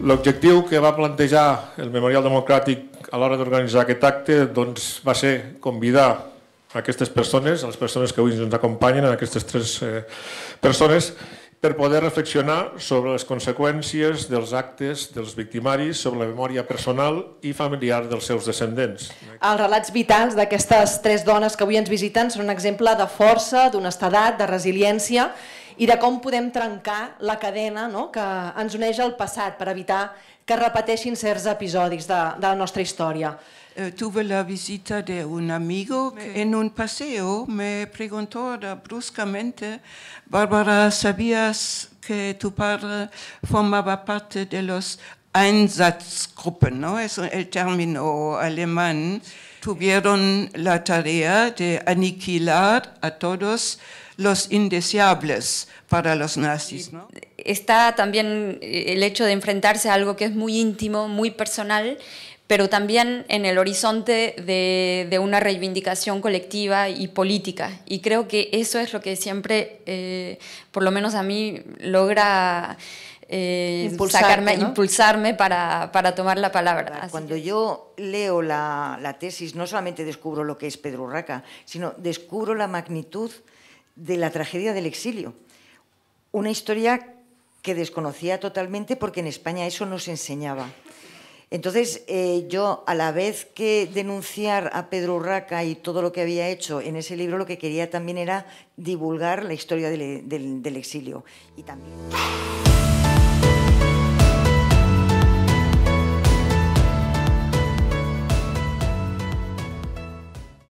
L'objectiu que va plantejar el Memorial Democràtic a l'hora d'organitzar aquest acte doncs, va ser convidar aquestes persones, les persones que avui ens acompanyen, aquestes tres eh, persones, per poder reflexionar sobre les conseqüències dels actes dels victimaris sobre la memòria personal i familiar dels seus descendents. Els relats vitals d'aquestes tres dones que avui ens visiten són un exemple de força, d'honestedat, de resiliència i de com podem trencar la cadena no? que ens uneix al passat per evitar que repeteixin certs episodis de, de la nostra història. Eh, tuve la visita de un amigo que en un paseo me preguntó bruscamente, Bárbara, ¿sabías que tu padre formaba parte de los Einsatzgruppen, ¿no? es el término alemán, tuvieron la tarea de aniquilar a todos los indeseables para los nazis. Está también el hecho de enfrentarse a algo que es muy íntimo, muy personal, pero también en el horizonte de, una reivindicación colectiva y política. Y creo que eso es lo que siempre, eh, por lo menos a mí, logra eh, impulsarme, para, tomar la palabra. Cuando yo leo la, tesis, no solamente descubro lo que es Pedro Urraca, sino descubro la magnitud de la tragedia del exilio. Una historia que desconocía totalmente porque en España eso no se enseñaba. Entonces, eh, yo a la vez que denunciar a Pedro Urraca y todo lo que había hecho en ese libro, lo que quería también era divulgar la historia del, del exilio. Y también.